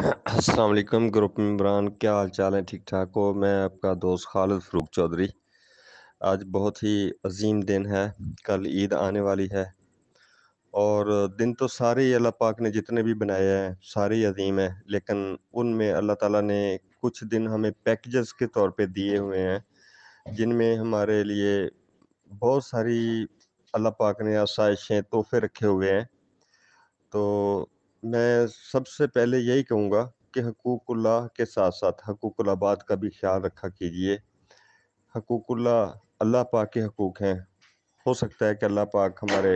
असलकम ग्रुप इमरान क्या हाल चाल है ठीक ठाक हो मैं आपका दोस्त खालिद फरूक चौधरी आज बहुत ही अजीम दिन है कल ईद आने वाली है और दिन तो सारे ही अल्लाह पाक ने जितने भी बनाए हैं सारे ही अजीम हैं लेकिन उनमें अल्लाह ताला ने कुछ दिन हमें पैकेजेस के तौर पे दिए हुए हैं जिनमें हमारे लिए बहुत सारी अल्लाह पाक ने आसाइशें तोहफे रखे हुए हैं तो मैं सबसे पहले यही कहूँगा कि हकूकुल्ला के साथ साथ हकूकुलाबाद का भी ख्याल रखा कीजिए हकूकुल्ला अल्लाह पाक के हकूक़ हैं हो सकता है कि अल्लाह पाक हमारे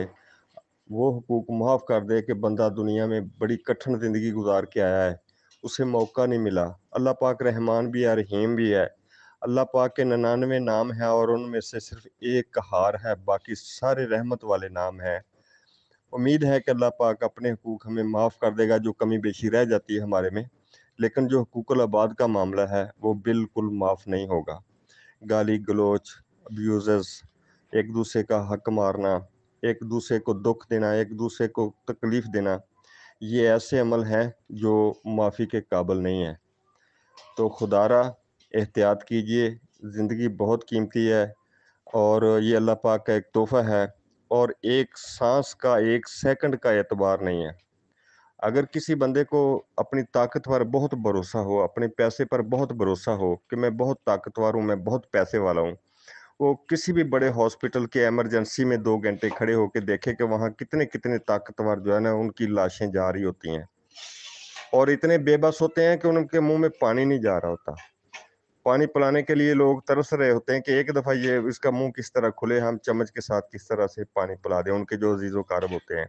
वो हकूक़ माफ़ कर दे कि बंदा दुनिया में बड़ी कठिन ज़िंदगी गुजार के आया है उसे मौका नहीं मिला अल्लाह पाक रहमान भी है रहीम भी है अल्लाह पाक के ननानवे नाम हैं और उनमें से सिर्फ एक कहार है बाकी सारे रहमत वाले नाम हैं उम्मीद है कि अल्लाह पाक अपने हकूक हमें माफ़ कर देगा जो कमी बेशी रह जाती है हमारे में लेकिन जो हकूक आबाद का मामला है वो बिल्कुल माफ़ नहीं होगा गाली गलोच अब्यूज़ एक दूसरे का हक मारना एक दूसरे को दुख देना एक दूसरे को तकलीफ़ देना ये ऐसे अमल हैं जो माफ़ी के काबल नहीं है तो खुदारा एहतियात कीजिए ज़िंदगी बहुत कीमती है और ये अल्लाह पाक का एक तोहफ़ा है और एक सांस का एक सेकंड का एतबार नहीं है अगर किसी बंदे को अपनी ताकत पर बहुत भरोसा हो अपने पैसे पर बहुत भरोसा हो कि मैं बहुत ताकतवर हूँ मैं बहुत पैसे वाला हूँ वो किसी भी बड़े हॉस्पिटल के एमरजेंसी में दो घंटे खड़े होकर देखे कि वहाँ कितने कितने ताकतवर जो है ना उनकी लाशें जा रही होती हैं और इतने बेबस होते हैं कि उनके मुंह में पानी नहीं जा रहा होता पानी पिलाने के लिए लोग तरस रहे होते हैं कि एक दफ़ा ये इसका मुंह किस तरह खुले हम चम्मच के साथ किस तरह से पानी पिला दें उनके जो अजीज़ वारब होते हैं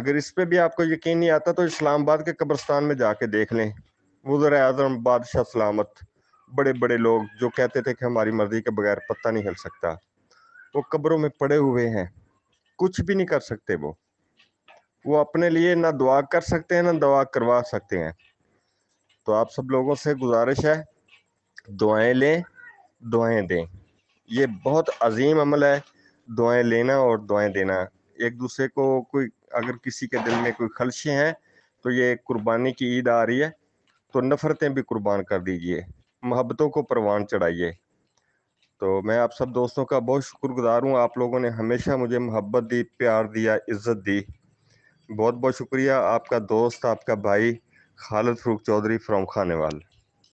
अगर इस पर भी आपको यकीन नहीं आता तो इस्लामाबाद के कब्रस्तान में जाके देख लें वजर अजम बादशाह सलामत बड़े बड़े लोग जो कहते थे कि हमारी मर्जी के बगैर पत्ता नहीं हिल सकता वो कब्रों में पड़े हुए हैं कुछ भी नहीं कर सकते वो वो अपने लिए ना दुआ कर सकते हैं ना दुआ करवा सकते हैं तो आप सब लोगों से गुजारिश है दुआएं लें दुआएं दें ये बहुत अजीम अमल है दुआएं लेना और दुआएं देना एक दूसरे को कोई अगर किसी के दिल में कोई खलशे हैं तो ये कुर्बानी की ईद आ रही है तो नफ़रतें भी कुर्बान कर दीजिए मोहब्बतों को परवान चढ़ाइए तो मैं आप सब दोस्तों का बहुत शुक्रगुजार हूँ आप लोगों ने हमेशा मुझे मोहब्बत दी प्यार दिया इज़्ज़त दी बहुत बहुत शुक्रिया आपका दोस्त आपका भाई खालिद फरूक चौधरी फ्रॉम खानेवाल